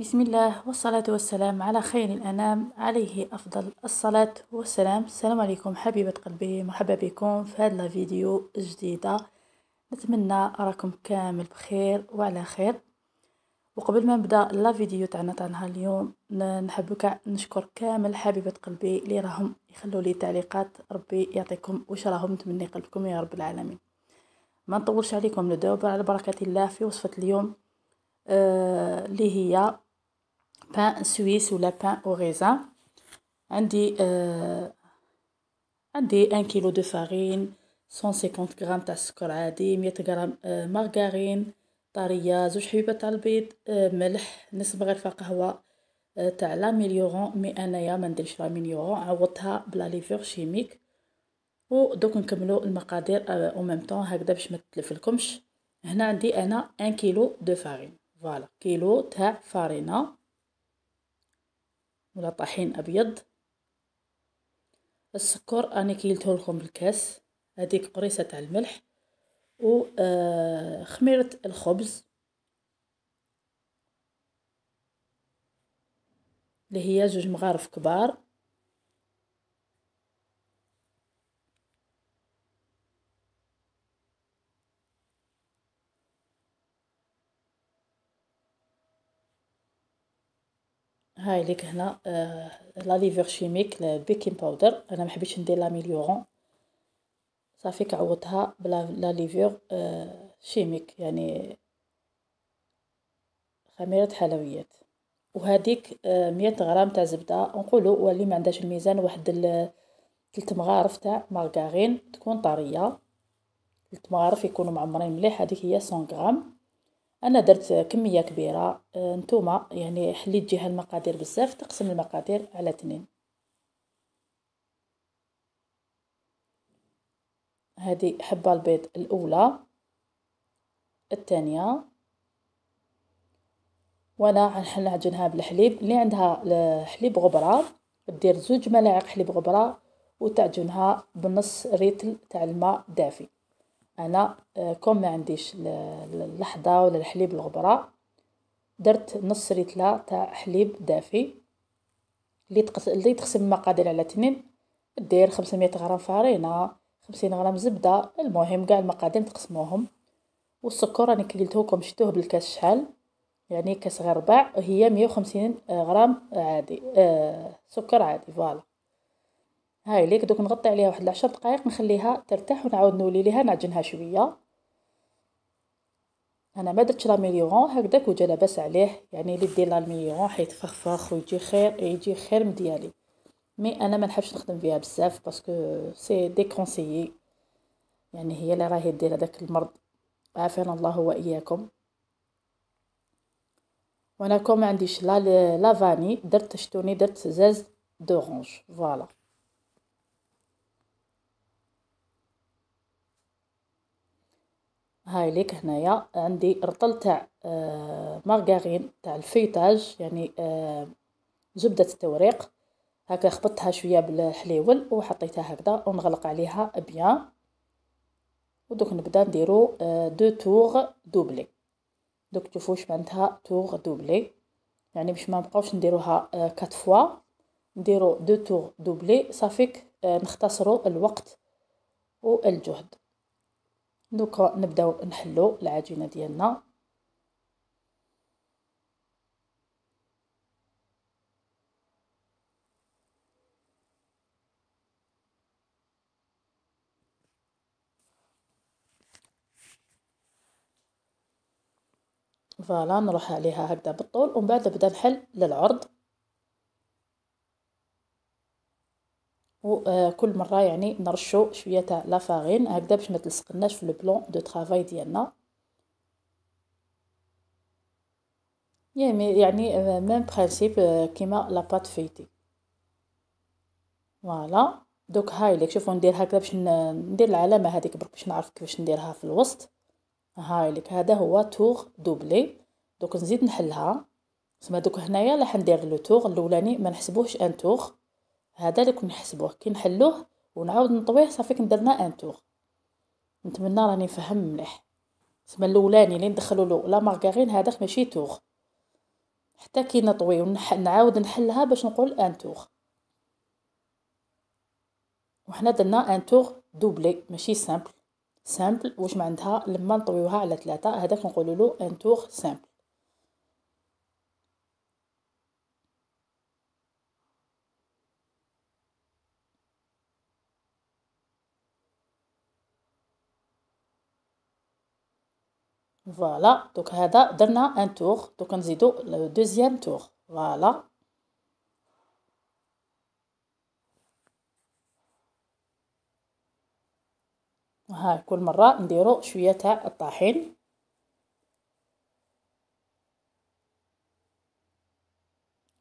بسم الله والصلاة والسلام على خير الأنام عليه أفضل الصلاة والسلام السلام عليكم حبيبة قلبي مرحبا بكم في هذا الفيديو الجديدة نتمنى أراكم كامل بخير وعلى خير وقبل ما نبدا الفيديو تعنا تاعنا نهار اليوم نحب نشكر كامل حبيبة قلبي اللي راهم يخلوا لي تعليقات ربي يعطيكم واش راهم تمني قلبكم يا رب العالمين ما نطولش عليكم ندوب على بركة الله في وصفة اليوم آه، اللي هي بان سويس ولا بان اوريزا عندي آه، عندي ان كيلو دو فارين 150 غرام تاع السكر عادي 100 غرام مارغرين طريه زوج حبيبات تاع البيض آه، ملح نص مغرفه قهوه تاع لاميليورون مي انايا ما نديرش لاميليورون عوضتها بلا ليفور شيميك ودوك نكملو المقادير او ميم طون هكذا باش ما تلفلكمش هنا عندي انا 1 كيلو دو فارين فوالا كيلو تاع فارينة ولا طحين أبيض السكر أنا كيلته لكم بالكاس هذيك قريصة تاع الملح و آه، خميرة الخبز اللي هي جوج مغارف كبار هاي ليك هنا آه، لا ليفر شيميك البيكين باودر انا ما حبيتش ندير لاميليورون صافي كعوضتها بلا لا ليفور شيميك آه، يعني خميرة حلويات وهذيك آه، مية غرام تاع زبدة نقولوا واللي ما عندهاش الميزان واحد تلت مغارف تاع مارغرين تكون طرية تلت مغارف يكونوا معمرين مليح هذيك هي 100 غرام انا درت كميه كبيره آه، نتوما يعني حليت جهه المقادير بزاف تقسم المقادير على اثنين هذه حبه البيض الاولى الثانيه وانا غنعجنها بالحليب اللي عندها حليب غبره دير زوج ملاعق حليب غبره وتعجنها بنص ريتل تاع الماء دافي انا آه، كون ما عنديش اللحظه ولا الحليب الغبره درت نص ريتله تاع حليب دافي اللي تقص... اللي تقسم المقادير على تنين دير 500 غرام فرينه 50 غرام زبده المهم كاع المقادير تقسموهم والسكر راني كليتوكم شتوه بالكاس شحال يعني كاس غير ربع هي 150 غرام عادي آه سكر عادي فوالا هاي ليك دوك نغطي عليها واحد العشر دقائق نخليها ترتاح ونعاود نولي ليها نعجنها شويه انا ما درتش ميليون هكداك وجا لاباس عليه يعني اللي دير ميليون حيت فخفخ ويجي خير يجي خير من ديالي مي انا ما نحبش نخدم فيها بزاف باسكو سي دي كونسيي يعني هي اللي راهي دير هذاك المرض عافانا الله واياكم وانا كون ما عنديش لا لا فاني درت شتوني درت زاز دورانج فوالا هاي ليك هنايا عندي رطل تاع آه، مارغارين تاع الفيتاج يعني زبدة آه، التوريق هكا خبطتها شويه بالحليول وحطيتها هكذا ونغلق عليها بيان ودوك نبدا نديرو آه، دو تور دوبلي دوك تشوفوا معناتها تور دوبلي يعني باش ما نبقاوش نديروها كات فوا نديرو دو تور دوبلي صافيك نختصرو الوقت والجهد دوكا نبداو نحلو العجينه ديالنا فوالا نروح عليها هكذا بالطول ومن بعد نبدا نحل للعرض آه، كل مره يعني نرشو شويه تاع لافارين هكذا باش ما تلصقناش في البلون دو طرافاي ديالنا يعني يعني ميم برينسيپ كيما لا بات فيتي فوالا دوك هاي ليك شوفوا ندير هكذا باش ندير العلامه هذيك برك باش نعرف كيفاش نديرها في الوسط هاي ليك هذا هو تور دوبلي دوك نزيد نحلها سما دوك هنايا راح ندير لو تور الاولاني ما نحسبوهش ان تور هذا اللي كنا نحسبوه كي نحلوه ونعاود نطويه صافي كندرنا ان تور نتمنى راني نفهم مليح سما الاولاني اللي ندخلوا له لا مارغارين هذاك ماشي تور حتى كي نطوي ونعاود نحلها باش نقول ان تور وحنا درنا ان تور دوبلي ماشي سامبل سامبل واش معناتها لما نطويوها على ثلاثة هذاك نقولوا له ان تور سامبل فوالا دوك هذا درنا ان تور دوك نزيدو دوزيام تور فوالا ها كل مره نديرو شويه تاع الطاحين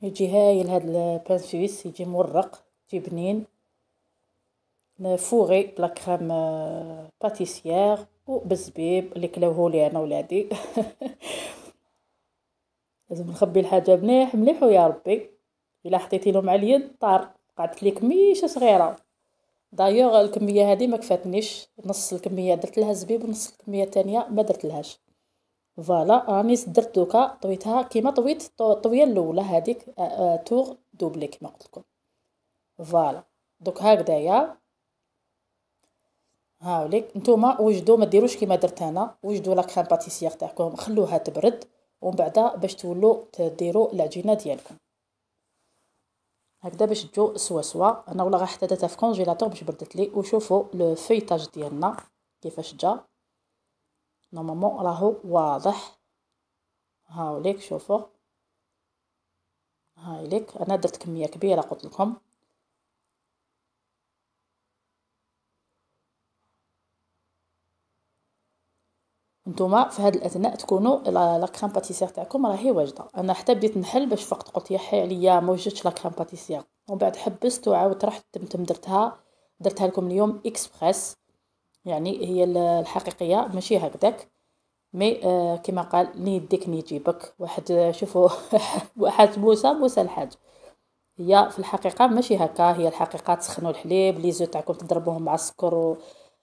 يجي هايل هاد البان سويس يجي مورق يجي بنين فوغي بلا كريم باتيسيير آه، وبالزبيب اللي كلاوه لي انا ولادي لازم نخبي الحاجه مليح مليح ويا ربي الا حطيتي لهم مع اليد طار قعدت لي كميشه صغيره دايوغ الكميه هذه ما كفاتنيش نص الكميه درت لها زبيب ونص الكميه الثانيه ما درت لهاش فوالا راني درت دوكا طويتها كيما طويت الطويه الاولى هذيك آه، آه، تور دوبلي كيما قلت لكم فوالا دوك هكذايا هاوليك نتوما وجدوا ما ديروش كيما درت انا وجدوا لا كريم باتيسيير تاعكم خلوها تبرد ومن بعد باش تولوا تديروا العجينه ديالكم هكذا باش تجو سوا سوا انا ولا غير حتى درتها في كونجيلاتور باش بردت لي وشوفوا لو فيتاج ديالنا كيفاش جا نورمالمون راهو واضح هاوليك شوفوا هايليك انا درت كميه كبيره قلت لكم نتوما في هذا الاثناء تكونوا لا كريم باتيسير تاعكم راهي واجده انا حتى بديت نحل باش فقط قلت يا حي عليا ما وجدتش لا كريم باتيسير ومن بعد حبست وعاودت رحت تمتم درتها درتها لكم اليوم اكسبريس يعني هي الحقيقيه ماشي هكذاك مي آه كما قال ني يديك ني يجيبك واحد شوفوا واحد موسى موسى الحاج هي في الحقيقه ماشي هكا هي الحقيقه تسخنوا الحليب لي زو تاعكم تضربوهم مع السكر و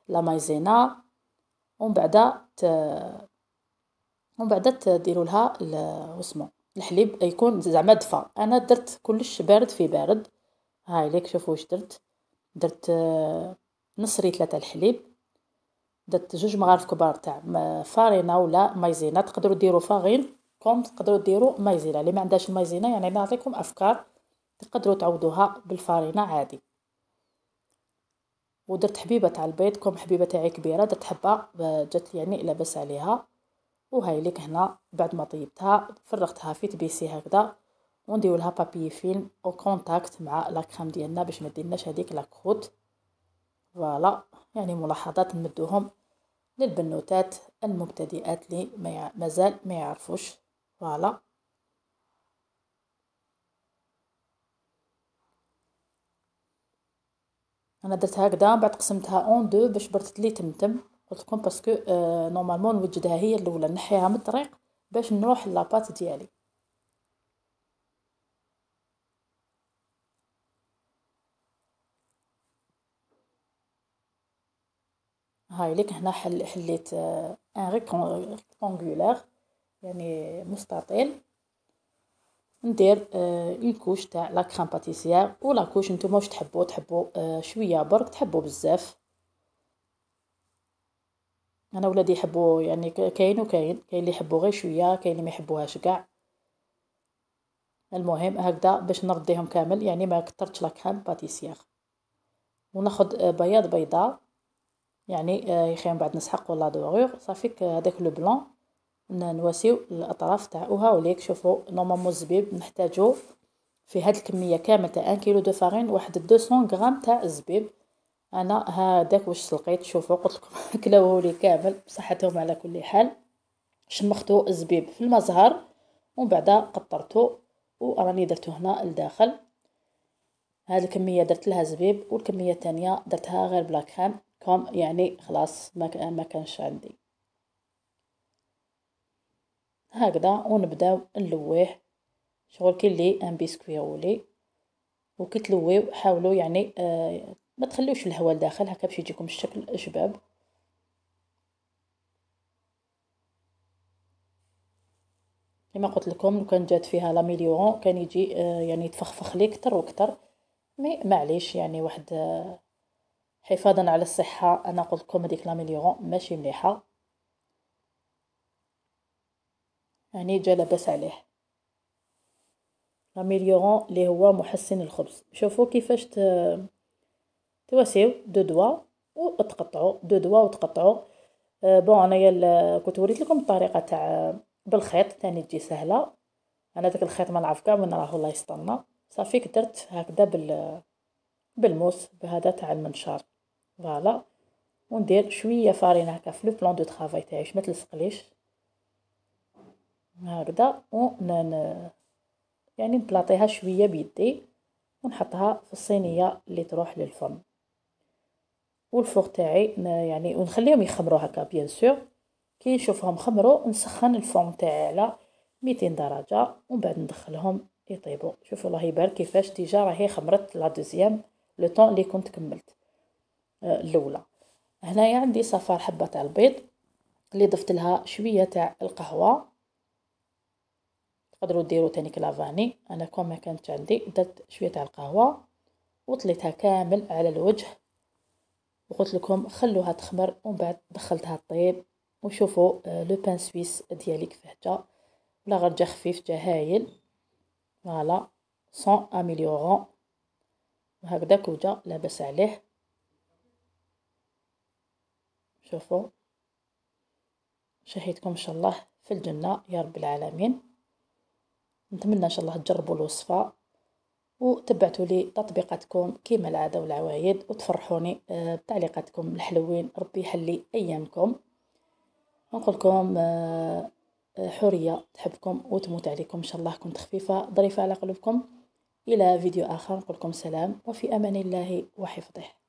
لا مايزينا ومن بعد ت... ومن بعد تديروا لها واسمو الحليب يكون زعما دفا انا درت كلش بارد في بارد هاي ليك شوفوا واش درت درت آه، نص ريتله تاع الحليب درت جوج مغارف كبار تاع فارينه ولا مايزينا تقدروا ديروا فارين كوم تقدروا ديروا مايزينا اللي ما عندهاش المايزينا يعني نعطيكم افكار تقدروا تعوضوها بالفارينه عادي ودرت حبيبة تاع البيض كوم حبيبة تاعي كبيرة درت حبة آه، جات يعني لاباس عليها وهاي ليك هنا بعد ما طيبتها فرغتها في تبيسي هكذا ونديرولها لها بابي فيلم او كونتاكت مع لا كريم ديالنا باش ما ديرناش هذيك لا كروت فوالا يعني ملاحظات نمدوهم للبنوتات المبتدئات لي مازال ما يعرفوش فوالا انا درت هكذا من بعد قسمتها اون دو باش برتت لي تمتم قلت لكم باسكو آه نورمالمون نوجدها هي الاولى نحيها من الطريق باش نروح لاباط ديالي هاي ليك هنا حل حليت ان آه، ريكونغولير يعني مستطيل ندير اون آه، كوش تاع لا كريم باتيسيير ولا كوش نتوما واش تحبوا تحبوا آه شويه برك تحبوا بزاف انا ولادي يحبوا يعني كاين وكاين كاين اللي يحبوا غير شويه كاين اللي ما يحبوهاش كاع المهم هكذا باش نرديهم كامل يعني ما كثرتش لا كريم باتيسيير وناخذ بياض بيضاء يعني آه، يخيم بعد نسحق ولا دوغور صافي هذاك لو بلون نواسيو الاطراف تاعوها وليك شوفوا نورمالمون الزبيب نحتاجو في هاد الكميه كامل تاع 1 كيلو دو فارين واحد 200 غرام تاع الزبيب انا هذاك واش سلقيت شوفوا قلت لكم كلاوه لي كامل بصحتهم على كل حال شمختو الزبيب في المزهر ومن بعد قطرتو وراني درتو هنا لداخل هاد الكميه درت لها زبيب والكميه الثانيه درتها غير بلا كريم كوم يعني خلاص ما كانش عندي هكذا ونبداو نلويه شغل كي لي ان بيسكوي رولي وكي تلويو حاولوا يعني آه ما تخليوش الهواء لداخل هكا باش يجيكم الشكل شباب كما قلت لكم لو كان جات فيها لاميليون كان يجي آه يعني يتفخفخ لي كتر وكتر مي معليش يعني واحد آه حفاظا على الصحه انا قلت لكم هذيك لاميليون ماشي مليحه يعني جا لاباس عليه اميليورون اللي هو محسن الخبز شوفوا كيفاش تواسيو دو دوا وتقطعوا دو دوا وتقطعوا آه، بون انايا كنت وريت لكم الطريقه تاع بالخيط تاني تجي سهله انا داك الخيط ما نعرف كامل من راه الله يسطلنا صافي درت هكذا بال بالموس بهذا تاع المنشار فوالا وندير شويه فرينه هكا في لو بلون دو طرافاي تاعي ما تلصقليش هكذا ون يعني نبلاطيها شويه بيدي ونحطها في الصينيه اللي تروح للفرن والفوق تاعي يعني ونخليهم يخمروا هكا بيان سور كي نشوفهم خمروا نسخن الفرن تاعي على 200 درجه ومن بعد ندخلهم يطيبوا شوفوا الله يبارك كيفاش ديجا راهي خمرت لا دوزيام لو طون اللي كنت كملت آه، الاولى هنايا عندي صفار حبه تاع البيض اللي ضفت لها شويه تاع القهوه تقدروا ديروا تانيك لافاني انا كون ما كانت عندي درت شويه تاع القهوه وطليتها كامل على الوجه وقلت لكم خلوها تخمر ومن بعد دخلتها الطيب وشوفوا آه، لو بان سويس ديالي كيفاه جا ولا غير جا خفيف جا هايل فوالا سون اميليورون وهكذا كوجا لاباس عليه شوفوا شهيتكم ان شاء الله في الجنه يا رب العالمين نتمنى ان شاء الله تجربوا الوصفه وتبعتوا لي تطبيقاتكم كيما العاده والعوايد وتفرحوني آه، بتعليقاتكم الحلوين ربي يحلي ايامكم نقول لكم آه، آه، حريه تحبكم وتموت عليكم ان شاء الله كنت خفيفه ظريفه على قلوبكم الى فيديو اخر نقول لكم سلام وفي امان الله وحفظه